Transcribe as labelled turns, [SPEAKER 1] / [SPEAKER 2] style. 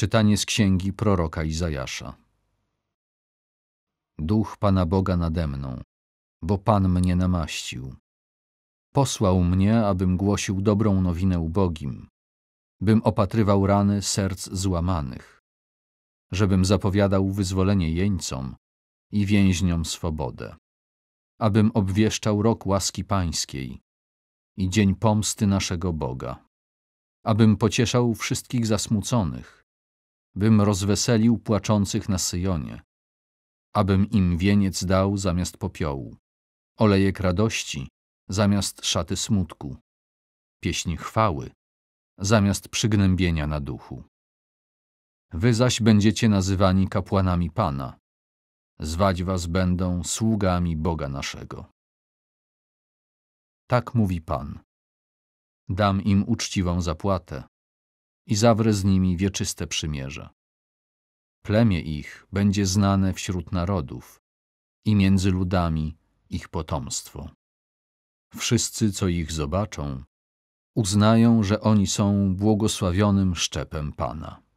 [SPEAKER 1] Czytanie z księgi proroka Izajasza. Duch Pana Boga nade mną, bo Pan mnie namaścił. Posłał mnie, abym głosił dobrą nowinę ubogim, bym opatrywał rany serc złamanych, żebym zapowiadał wyzwolenie jeńcom i więźniom swobodę, abym obwieszczał rok łaski pańskiej i dzień pomsty naszego Boga, abym pocieszał wszystkich zasmuconych, bym rozweselił płaczących na Syjonie, abym im wieniec dał zamiast popiołu, olejek radości zamiast szaty smutku, pieśni chwały zamiast przygnębienia na duchu. Wy zaś będziecie nazywani kapłanami Pana. Zwać was będą sługami Boga naszego. Tak mówi Pan. Dam im uczciwą zapłatę, i zawrę z nimi wieczyste przymierze. Plemię ich będzie znane wśród narodów i między ludami ich potomstwo. Wszyscy, co ich zobaczą, uznają, że oni są błogosławionym szczepem Pana.